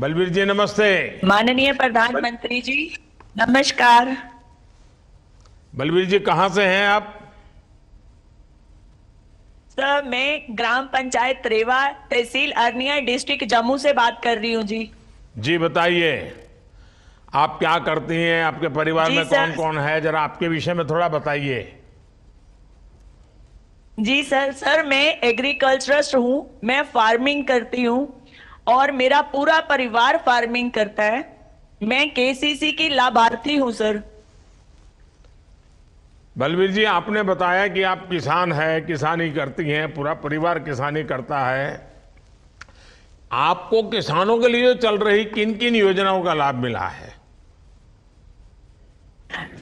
बलबीर जी नमस्ते माननीय प्रधानमंत्री जी नमस्कार बलबीर जी कहाँ से हैं आप सर मैं ग्राम पंचायत रेवा तहसील अरनिया डिस्ट्रिक्ट जम्मू से बात कर रही हूँ जी जी बताइए आप क्या करती हैं आपके परिवार में कौन कौन है जरा आपके विषय में थोड़ा बताइए जी सर सर मैं एग्रीकल्चरिस्ट हूँ मैं फार्मिंग करती हूँ और मेरा पूरा परिवार फार्मिंग करता है मैं केसीसी की लाभार्थी हूं सर बलवीर जी आपने बताया कि आप किसान है किसानी करती हैं पूरा परिवार किसानी करता है आपको किसानों के लिए चल रही किन किन योजनाओं का लाभ मिला है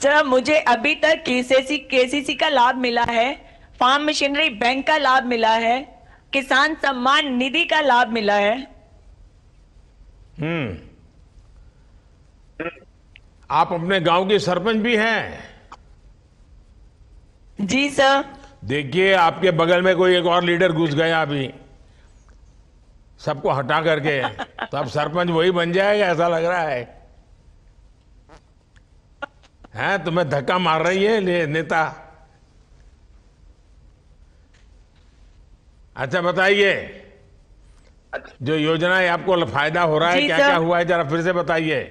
सर मुझे अभी तक केसीसी केसीसी का लाभ मिला है फार्म मशीनरी बैंक का लाभ मिला है किसान सम्मान निधि का लाभ मिला है हम्म आप अपने गांव के सरपंच भी हैं जी सर देखिए आपके बगल में कोई एक और लीडर घुस गया अभी सबको हटा करके तो अब सरपंच वही बन जाएगा ऐसा लग रहा है हैं तुम्हें धक्का मार रही है नेता अच्छा बताइए जो योजना है आपको फायदा हो रहा है क्या क्या हुआ है जरा फिर से बताइए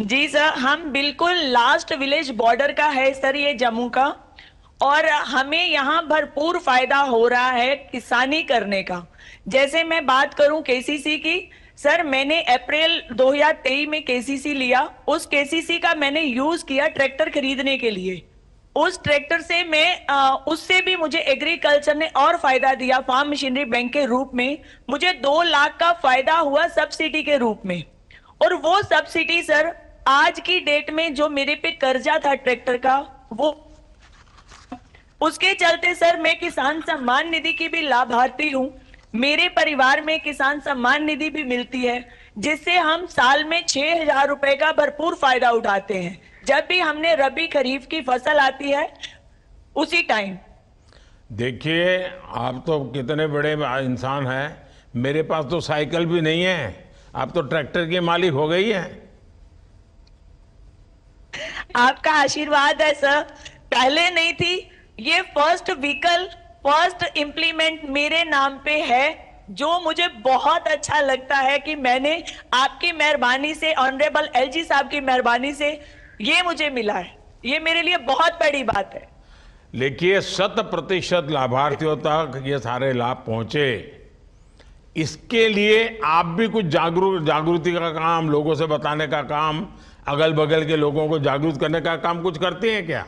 जी सर हम बिल्कुल लास्ट विलेज बॉर्डर का है सर ये जम्मू का और हमें यहाँ भरपूर फायदा हो रहा है किसानी करने का जैसे मैं बात करूं केसीसी की सर मैंने अप्रैल 2023 में केसीसी लिया उस केसीसी का मैंने यूज किया ट्रैक्टर खरीदने के लिए उस ट्रैक्टर से मैं उससे भी मुझे एग्रीकल्चर ने और फायदा दिया फार्म मशीनरी बैंक के रूप में मुझे दो लाख का फायदा हुआ सब्सिडी के रूप में और वो सब्सिडी सर आज की डेट में जो मेरे पे कर्जा था ट्रैक्टर का वो उसके चलते सर मैं किसान सम्मान निधि की भी लाभार्थी हूँ मेरे परिवार में किसान सम्मान निधि भी मिलती है जिससे हम साल में छह हजार रुपए का भरपूर फायदा उठाते हैं जब भी हमने रबी खरीफ की फसल आती है उसी टाइम देखिए आप तो कितने बड़े इंसान हैं मेरे पास तो साइकिल भी नहीं है आप तो ट्रैक्टर के मालिक हो गई है आपका आशीर्वाद है सर पहले नहीं थी ये फर्स्ट व्हीकल फर्स्ट इम्प्लीमेंट मेरे नाम पे है जो मुझे बहुत अच्छा लगता है कि मैंने आपकी मेहरबानी से ऑनरेबल एलजी साहब की मेहरबानी से ये मुझे मिला है ये मेरे लिए बहुत बड़ी बात है देखिए शत प्रतिशत लाभार्थियों तक ये सारे लाभ पहुंचे इसके लिए आप भी कुछ जागरूक जागृति का काम लोगों से बताने का काम अगल बगल के लोगों को जागरूक करने का काम कुछ करते हैं क्या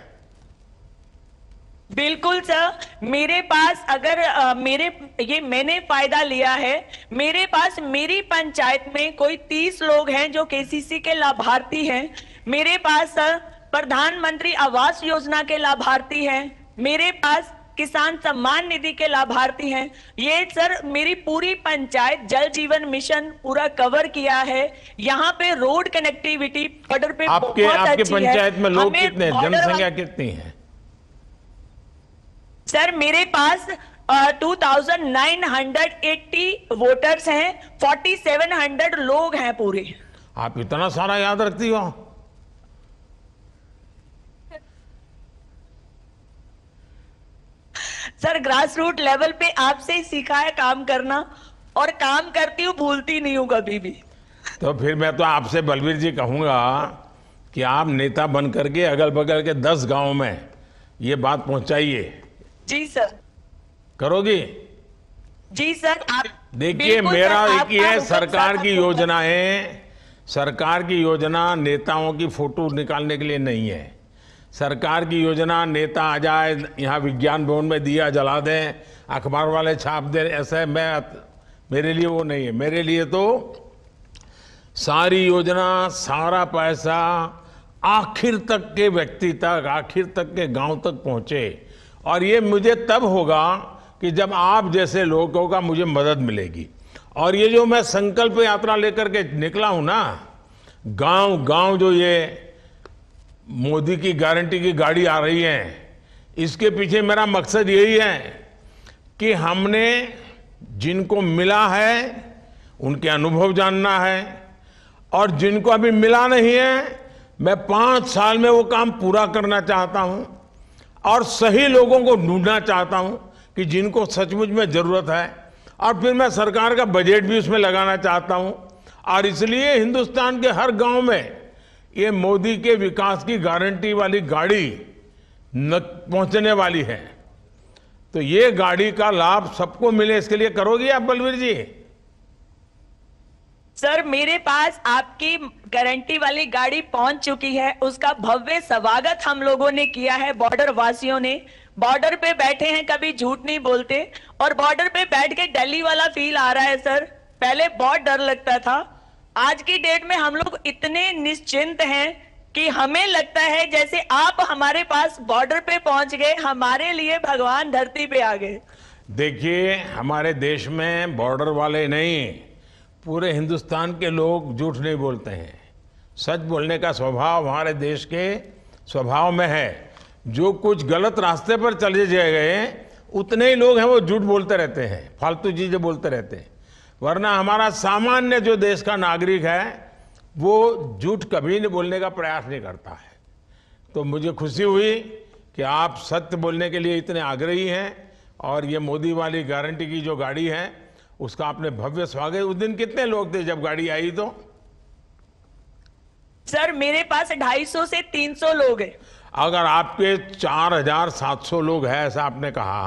बिल्कुल सर मेरे पास अगर आ, मेरे ये मैंने फायदा लिया है मेरे पास मेरी पंचायत में कोई तीस लोग हैं जो केसीसी के लाभार्थी हैं मेरे पास प्रधानमंत्री आवास योजना के लाभार्थी हैं मेरे पास किसान सम्मान निधि के लाभार्थी हैं ये सर मेरी पूरी पंचायत जल जीवन मिशन पूरा कवर किया है यहाँ पे रोड कनेक्टिविटी बॉर्डर पे आपके, बहुत आपके अच्छी पंचायत में लोग कितने जनसंख्या कितनी है सर मेरे पास two thousand nine hundred eighty voters हैं फोर्टी सेवन हंड्रेड लोग हैं पूरे आप इतना सारा याद रखती हो सर ग्रास रूट लेवल पे आपसे ही सीखा है काम करना और काम करती हूँ भूलती नहीं हूँ कभी भी तो फिर मैं तो आपसे बलवीर जी कहूंगा कि आप नेता बन करके अगल बगल के दस गाँव में ये बात पहुँचाइए जी सर करोगी जी सर आप देखिए मेरा एक ही है सरकार की योजनाएं सरकार की योजना नेताओं की फोटो निकालने के लिए नहीं है सरकार की योजना नेता आ जाए यहाँ विज्ञान भवन में दिया जला दें अखबार वाले छाप दें ऐसे मैं मेरे लिए वो नहीं है मेरे लिए तो सारी योजना सारा पैसा आखिर तक के व्यक्ति तक आखिर तक के गांव तक पहुँचे और ये मुझे तब होगा कि जब आप जैसे लोगों का मुझे मदद मिलेगी और ये जो मैं संकल्प यात्रा लेकर के निकला हूँ ना गांव गांव जो ये मोदी की गारंटी की गाड़ी आ रही है इसके पीछे मेरा मकसद यही है कि हमने जिनको मिला है उनके अनुभव जानना है और जिनको अभी मिला नहीं है मैं पाँच साल में वो काम पूरा करना चाहता हूँ और सही लोगों को ढूंढना चाहता हूँ कि जिनको सचमुच में ज़रूरत है और फिर मैं सरकार का बजट भी उसमें लगाना चाहता हूँ और इसलिए हिंदुस्तान के हर गांव में ये मोदी के विकास की गारंटी वाली गाड़ी न पहुंचने वाली है तो ये गाड़ी का लाभ सबको मिले इसके लिए करोगी आप बलवीर जी सर मेरे पास आपकी गारंटी वाली गाड़ी पहुंच चुकी है उसका भव्य स्वागत हम लोगों ने किया है बॉर्डर वासियों ने बॉर्डर पे बैठे हैं कभी झूठ नहीं बोलते और बॉर्डर पे बैठ के डेली वाला फील आ रहा है सर पहले बहुत डर लगता था आज की डेट में हम लोग इतने निश्चिंत हैं कि हमें लगता है जैसे आप हमारे पास बॉर्डर पे पहुंच गए हमारे लिए भगवान धरती पे आ गए देखिए हमारे देश में बॉर्डर वाले नहीं पूरे हिंदुस्तान के लोग झूठ नहीं बोलते हैं सच बोलने का स्वभाव हमारे देश के स्वभाव में है जो कुछ गलत रास्ते पर चले गए उतने ही लोग हैं वो झूठ बोलते रहते हैं फालतू चीज़ें बोलते रहते हैं वरना हमारा सामान्य जो देश का नागरिक है वो झूठ कभी नहीं बोलने का प्रयास नहीं करता है तो मुझे खुशी हुई कि आप सत्य बोलने के लिए इतने आग्रही हैं और ये मोदी वाली गारंटी की जो गाड़ी है उसका आपने भव्य स्वागत उस दिन कितने लोग थे जब गाड़ी आई तो सर मेरे पास 250 से 300 लोग हैं अगर आपके 4700 लोग हैं ऐसा आपने कहा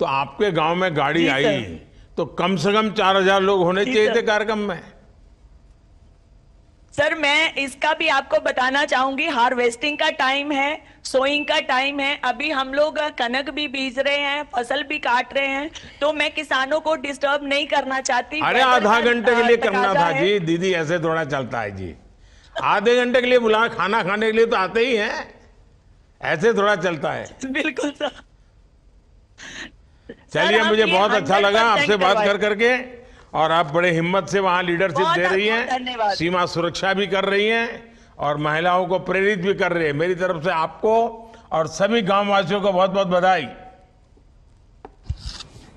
तो आपके गांव में गाड़ी आई तो कम से कम चार हजार लोग होने चाहिए थे कार्यक्रम में सर मैं इसका भी आपको बताना चाहूंगी हार्वेस्टिंग का टाइम है सोइंग का टाइम है अभी हम लोग कनक भी बीज रहे हैं फसल भी काट रहे हैं तो मैं किसानों को डिस्टर्ब नहीं करना चाहती अरे आधा घंटे के लिए करना था जी दीदी ऐसे थोड़ा चलता है जी आधे घंटे के लिए बुला खाना खाने के लिए तो आते ही है ऐसे थोड़ा चलता है बिल्कुल सर चलिए मुझे बहुत अच्छा लगा आपसे बात कर करके और आप बड़े हिम्मत से वहाँ लीडरशिप दे रही हैं सीमा सुरक्षा भी कर रही हैं और महिलाओं को प्रेरित भी कर रही है मेरी तरफ से आपको और सभी गाँव वासियों को बहुत बहुत बधाई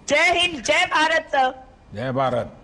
जय हिंद जय भारत जय भारत